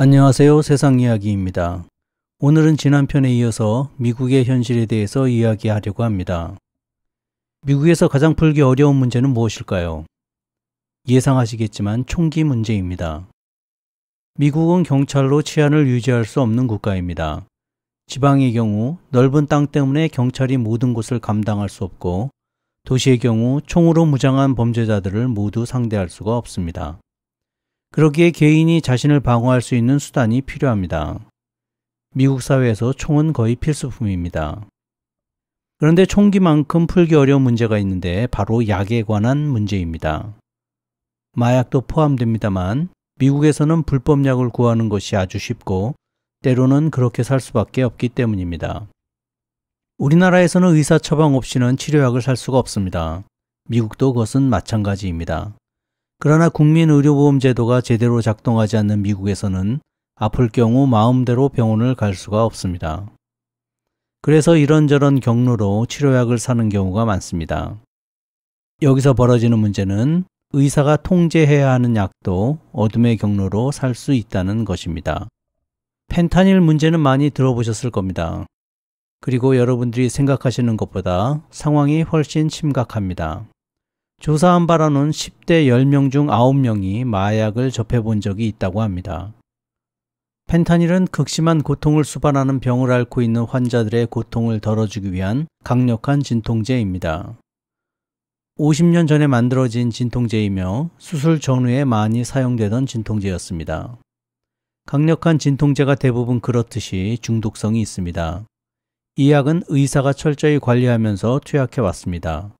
안녕하세요. 세상 이야기입니다. 오늘은 지난 편에 이어서 미국의 현실에 대해서 이야기하려고 합니다. 미국에서 가장 풀기 어려운 문제는 무엇일까요? 예상하시겠지만 총기 문제입니다. 미국은 경찰로 치안을 유지할 수 없는 국가입니다. 지방의 경우 넓은 땅 때문에 경찰이 모든 곳을 감당할 수 없고 도시의 경우 총으로 무장한 범죄자들을 모두 상대할 수가 없습니다. 그러기에 개인이 자신을 방어할 수 있는 수단이 필요합니다. 미국 사회에서 총은 거의 필수품입니다. 그런데 총기만큼 풀기 어려운 문제가 있는데 바로 약에 관한 문제입니다. 마약도 포함됩니다만 미국에서는 불법 약을 구하는 것이 아주 쉽고 때로는 그렇게 살 수밖에 없기 때문입니다. 우리나라에서는 의사 처방 없이는 치료약을 살 수가 없습니다. 미국도 그것은 마찬가지입니다. 그러나 국민의료보험제도가 제대로 작동하지 않는 미국에서는 아플 경우 마음대로 병원을 갈 수가 없습니다. 그래서 이런저런 경로로 치료약을 사는 경우가 많습니다. 여기서 벌어지는 문제는 의사가 통제해야 하는 약도 어둠의 경로로 살 수 있다는 것입니다. 펜타닐 문제는 많이 들어보셨을 겁니다. 그리고 여러분들이 생각하시는 것보다 상황이 훨씬 심각합니다. 조사한 바로는 10대 10명 중 9명이 마약을 접해본 적이 있다고 합니다. 펜타닐은 극심한 고통을 수반하는 병을 앓고 있는 환자들의 고통을 덜어주기 위한 강력한 진통제입니다. 50년 전에 만들어진 진통제이며 수술 전후에 많이 사용되던 진통제였습니다. 강력한 진통제가 대부분 그렇듯이 중독성이 있습니다. 이 약은 의사가 철저히 관리하면서 투약해 왔습니다.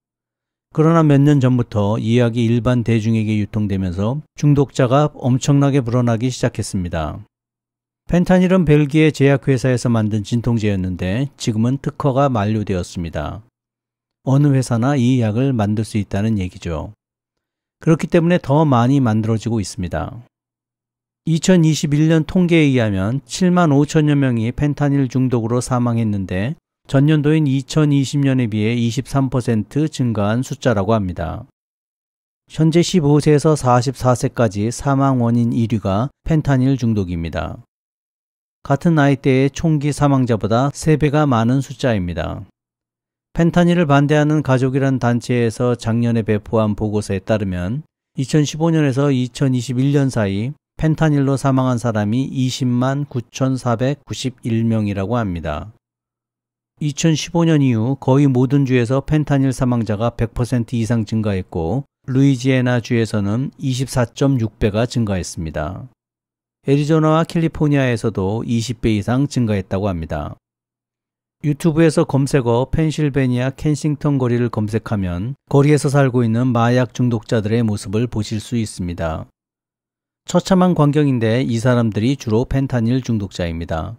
그러나 몇 년 전부터 이약이 일반 대중에게 유통되면서 중독자가 엄청나게 불어나기 시작했습니다. 펜타닐은 벨기에 제약회사에서 만든 진통제였는데 지금은 특허가 만료되었습니다. 어느 회사나 이 약을 만들 수 있다는 얘기죠. 그렇기 때문에 더 많이 만들어지고 있습니다. 2021년 통계에 의하면 7만 5천여 명이 펜타닐 중독으로 사망했는데 전년도인 2020년에 비해 23% 증가한 숫자라고 합니다. 현재 15세에서 44세까지 사망 원인 1위가 펜타닐 중독입니다. 같은 나이대의 총기 사망자보다 3배가 많은 숫자입니다. 펜타닐을 반대하는 가족이란 단체에서 작년에 배포한 보고서에 따르면 2015년에서 2021년 사이 펜타닐로 사망한 사람이 20만 9,491명이라고 합니다. 2015년 이후 거의 모든 주에서 펜타닐 사망자가 100% 이상 증가했고 루이지애나 주에서는 24.6배가 증가했습니다. 애리조나와 캘리포니아에서도 20배 이상 증가했다고 합니다. 유튜브에서 검색어 펜실베니아 켄싱턴 거리를 검색하면 거리에서 살고 있는 마약 중독자들의 모습을 보실 수 있습니다. 처참한 광경인데 이 사람들이 주로 펜타닐 중독자입니다.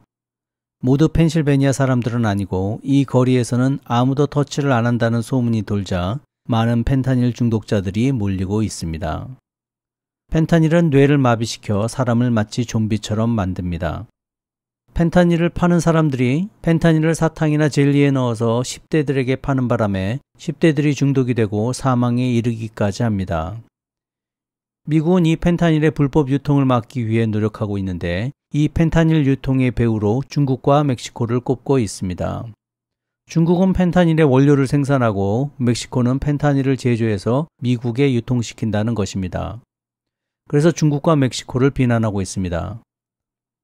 모두 펜실베니아 사람들은 아니고 이 거리에서는 아무도 터치를 안 한다는 소문이 돌자 많은 펜타닐 중독자들이 몰리고 있습니다. 펜타닐은 뇌를 마비시켜 사람을 마치 좀비처럼 만듭니다. 펜타닐을 파는 사람들이 펜타닐을 사탕이나 젤리에 넣어서 10대들에게 파는 바람에 10대들이 중독이 되고 사망에 이르기까지 합니다. 미국은 이 펜타닐의 불법 유통을 막기 위해 노력하고 있는데 이 펜타닐 유통의 배우로 중국과 멕시코를 꼽고 있습니다. 중국은 펜타닐의 원료를 생산하고 멕시코는 펜타닐을 제조해서 미국에 유통시킨다는 것입니다. 그래서 중국과 멕시코를 비난하고 있습니다.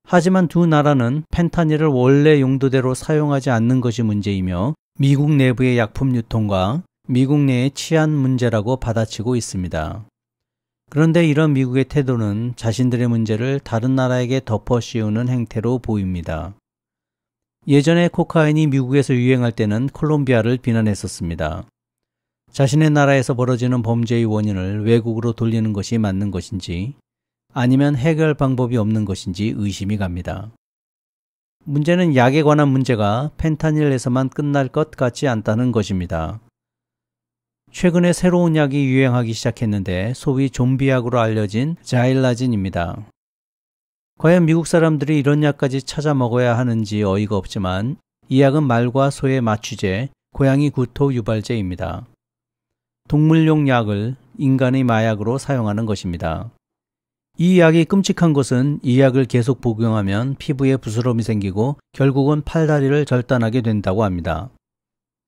하지만 두 나라는 펜타닐을 원래 용도대로 사용하지 않는 것이 문제이며 미국 내부의 약품 유통과 미국 내의 치안 문제라고 받아치고 있습니다. 그런데 이런 미국의 태도는 자신들의 문제를 다른 나라에게 덮어 씌우는 행태로 보입니다. 예전에 코카인이 미국에서 유행할 때는 콜롬비아를 비난했었습니다. 자신의 나라에서 벌어지는 범죄의 원인을 외국으로 돌리는 것이 맞는 것인지 아니면 해결 방법이 없는 것인지 의심이 갑니다. 문제는 약에 관한 문제가 펜타닐에서만 끝날 것 같지 않다는 것입니다. 최근에 새로운 약이 유행하기 시작했는데 소위 좀비약으로 알려진 자일라진입니다. 과연 미국 사람들이 이런 약까지 찾아 먹어야 하는지 어이가 없지만 이 약은 말과 소의 마취제, 고양이 구토 유발제입니다. 동물용 약을 인간의 마약으로 사용하는 것입니다. 이 약이 끔찍한 것은 이 약을 계속 복용하면 피부에 부스럼이 생기고 결국은 팔다리를 절단하게 된다고 합니다.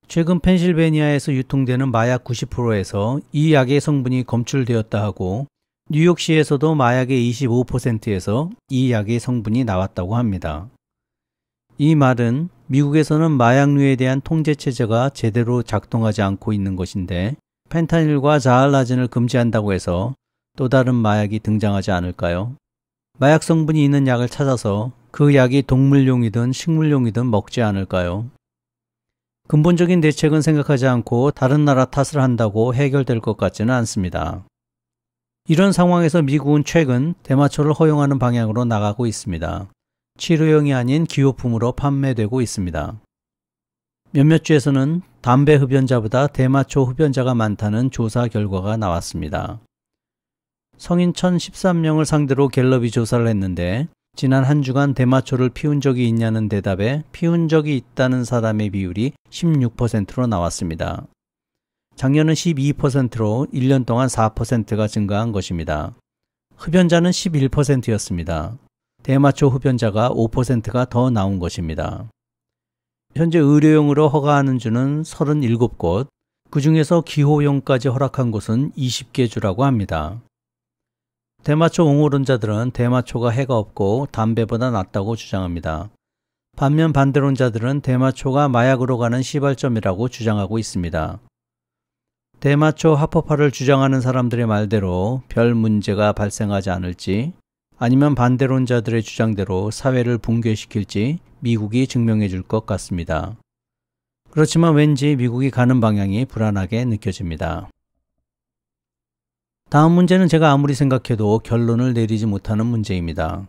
최근 펜실베니아에서 유통되는 마약 90%에서 이 약의 성분이 검출되었다 하고 뉴욕시에서도 마약의 25%에서 이 약의 성분이 나왔다고 합니다. 이 말은 미국에서는 마약류에 대한 통제체제가 제대로 작동하지 않고 있는 것인데 펜타닐과 자알라진을 금지한다고 해서 또 다른 마약이 등장하지 않을까요? 마약 성분이 있는 약을 찾아서 그 약이 동물용이든 식물용이든 먹지 않을까요? 근본적인 대책은 생각하지 않고 다른 나라 탓을 한다고 해결될 것 같지는 않습니다. 이런 상황에서 미국은 최근 대마초를 허용하는 방향으로 나가고 있습니다. 치료용이 아닌 기호품으로 판매되고 있습니다. 몇몇 주에서는 담배 흡연자보다 대마초 흡연자가 많다는 조사 결과가 나왔습니다. 성인 1013명을 상대로 갤럽이 조사를 했는데 지난 한 주간 대마초를 피운 적이 있냐는 대답에 피운 적이 있다는 사람의 비율이 16%로 나왔습니다. 작년은 12%로 1년 동안 4%가 증가한 것입니다. 흡연자는 11%였습니다. 대마초 흡연자가 5%가 더 나온 것입니다. 현재 의료용으로 허가하는 주는 37곳, 그 중에서 기호용까지 허락한 곳은 20개 주라고 합니다. 대마초 옹호론자들은 대마초가 해가 없고 담배보다 낫다고 주장합니다. 반면 반대론자들은 대마초가 마약으로 가는 시발점이라고 주장하고 있습니다. 대마초 합법화를 주장하는 사람들의 말대로 별 문제가 발생하지 않을지 아니면 반대론자들의 주장대로 사회를 붕괴시킬지 미국이 증명해 줄 것 같습니다. 그렇지만 왠지 미국이 가는 방향이 불안하게 느껴집니다. 다음 문제는 제가 아무리 생각해도 결론을 내리지 못하는 문제입니다.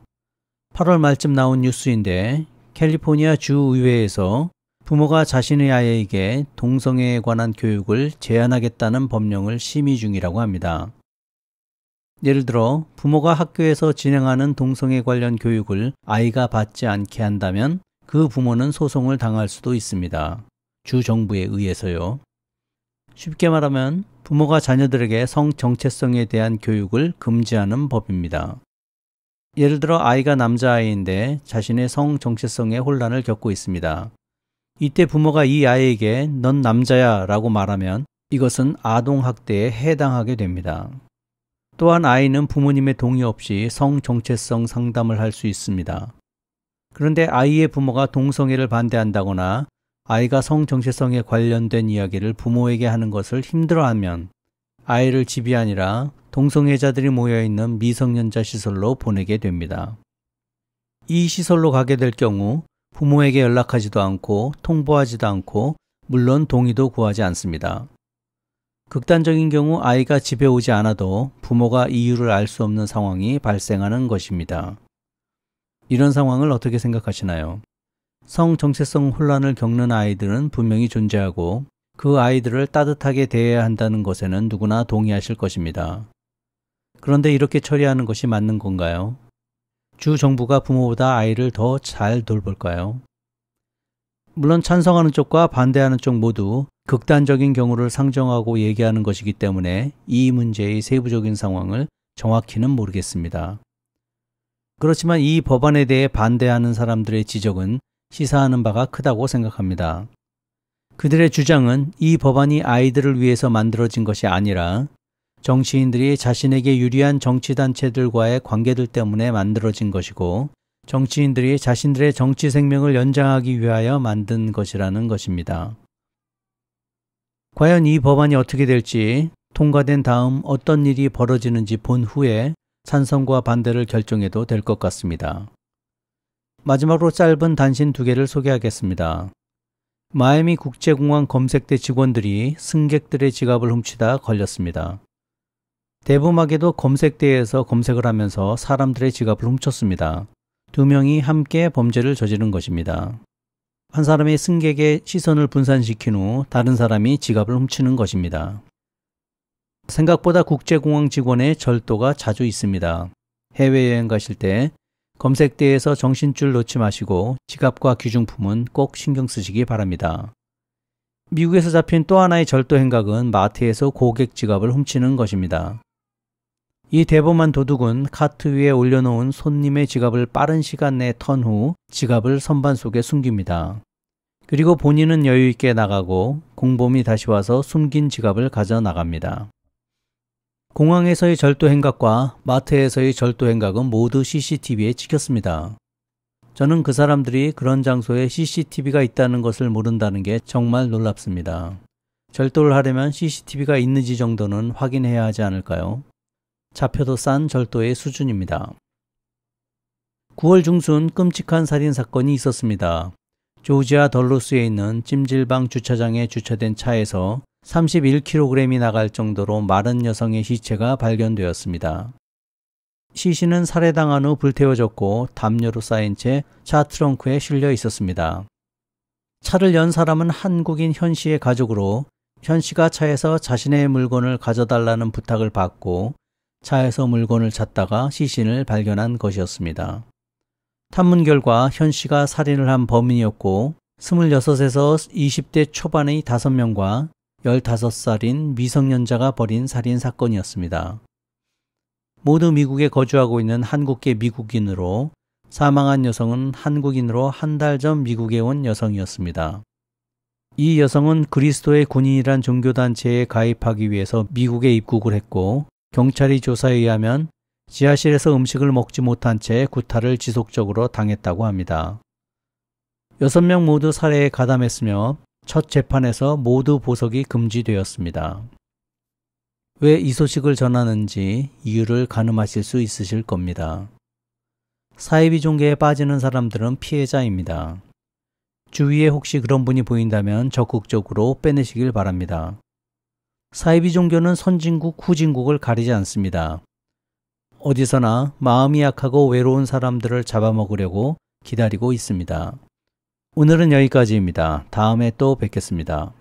8월 말쯤 나온 뉴스인데 캘리포니아 주의회에서 부모가 자신의 아이에게 동성애에 관한 교육을 제한하겠다는 법령을 심의 중이라고 합니다. 예를 들어 부모가 학교에서 진행하는 동성애 관련 교육을 아이가 받지 않게 한다면 그 부모는 소송을 당할 수도 있습니다. 주 정부에 의해서요. 쉽게 말하면 부모가 자녀들에게 성 정체성에 대한 교육을 금지하는 법입니다. 예를 들어 아이가 남자아이인데 자신의 성 정체성에 혼란을 겪고 있습니다. 이때 부모가 이 아이에게 넌 남자야 라고 말하면 이것은 아동학대에 해당하게 됩니다. 또한 아이는 부모님의 동의 없이 성 정체성 상담을 할 수 있습니다. 그런데 아이의 부모가 동성애를 반대한다거나 아이가 성 정체성에 관련된 이야기를 부모에게 하는 것을 힘들어하면 아이를 집이 아니라 동성애자들이 모여있는 미성년자 시설로 보내게 됩니다. 이 시설로 가게 될 경우 부모에게 연락하지도 않고 통보하지도 않고 물론 동의도 구하지 않습니다. 극단적인 경우 아이가 집에 오지 않아도 부모가 이유를 알 수 없는 상황이 발생하는 것입니다. 이런 상황을 어떻게 생각하시나요? 성 정체성 혼란을 겪는 아이들은 분명히 존재하고 그 아이들을 따뜻하게 대해야 한다는 것에는 누구나 동의하실 것입니다. 그런데 이렇게 처리하는 것이 맞는 건가요? 주 정부가 부모보다 아이를 더 잘 돌볼까요? 물론 찬성하는 쪽과 반대하는 쪽 모두 극단적인 경우를 상정하고 얘기하는 것이기 때문에 이 문제의 세부적인 상황을 정확히는 모르겠습니다. 그렇지만 이 법안에 대해 반대하는 사람들의 지적은 시사하는 바가 크다고 생각합니다. 그들의 주장은 이 법안이 아이들을 위해서 만들어진 것이 아니라 정치인들이 자신에게 유리한 정치단체들과의 관계들 때문에 만들어진 것이고 정치인들이 자신들의 정치 생명을 연장하기 위하여 만든 것이라는 것입니다. 과연 이 법안이 어떻게 될지 통과된 다음 어떤 일이 벌어지는지 본 후에 찬성과 반대를 결정해도 될 것 같습니다. 마지막으로 짧은 단신 두 개를 소개하겠습니다. 마이미 국제공항 검색대 직원들이 승객들의 지갑을 훔치다 걸렸습니다. 대부막에도 검색대에서 검색을 하면서 사람들의 지갑을 훔쳤습니다. 두 명이 함께 범죄를 저지른 것입니다. 한 사람의 승객의 시선을 분산시킨 후 다른 사람이 지갑을 훔치는 것입니다. 생각보다 국제공항 직원의 절도가 자주 있습니다. 해외여행 가실 때 검색대에서 정신줄 놓지 마시고 지갑과 귀중품은 꼭 신경 쓰시기 바랍니다. 미국에서 잡힌 또 하나의 절도 행각은 마트에서 고객 지갑을 훔치는 것입니다. 이 대범한 도둑은 카트 위에 올려놓은 손님의 지갑을 빠른 시간 내에 턴 후 지갑을 선반 속에 숨깁니다. 그리고 본인은 여유있게 나가고 공범이 다시 와서 숨긴 지갑을 가져 나갑니다. 공항에서의 절도 행각과 마트에서의 절도 행각은 모두 CCTV에 찍혔습니다. 저는 그 사람들이 그런 장소에 CCTV가 있다는 것을 모른다는 게 정말 놀랍습니다. 절도를 하려면 CCTV가 있는지 정도는 확인해야 하지 않을까요? 잡혀도 싼 절도의 수준입니다. 9월 중순 끔찍한 살인 사건이 있었습니다. 조지아 덜로스에 있는 찜질방 주차장에 주차된 차에서 31kg이 나갈 정도로 마른 여성의 시체가 발견되었습니다. 시신은 살해당한 후 불태워졌고 담요로 쌓인 채 차 트렁크에 실려 있었습니다. 차를 연 사람은 한국인 현 씨의 가족으로 현 씨가 차에서 자신의 물건을 가져달라는 부탁을 받고 차에서 물건을 찾다가 시신을 발견한 것이었습니다. 탐문 결과 현 씨가 살인을 한 범인이었고 26에서 20대 초반의 5명과 15살인 미성년자가 벌인 살인 사건이었습니다. 모두 미국에 거주하고 있는 한국계 미국인으로 사망한 여성은 한국인으로 한 달 전 미국에 온 여성이었습니다. 이 여성은 그리스도의 군인이란 종교단체에 가입하기 위해서 미국에 입국을 했고 경찰이 조사에 의하면 지하실에서 음식을 먹지 못한 채 구타를 지속적으로 당했다고 합니다. 6명 모두 살해에 가담했으며 첫 재판에서 모두 보석이 금지되었습니다. 왜 이 소식을 전하는지 이유를 가늠하실 수 있으실 겁니다. 사이비 종교에 빠지는 사람들은 피해자입니다. 주위에 혹시 그런 분이 보인다면 적극적으로 빼내시길 바랍니다. 사이비 종교는 선진국, 후진국을 가리지 않습니다. 어디서나 마음이 약하고 외로운 사람들을 잡아먹으려고 기다리고 있습니다. 오늘은 여기까지입니다. 다음에 또 뵙겠습니다.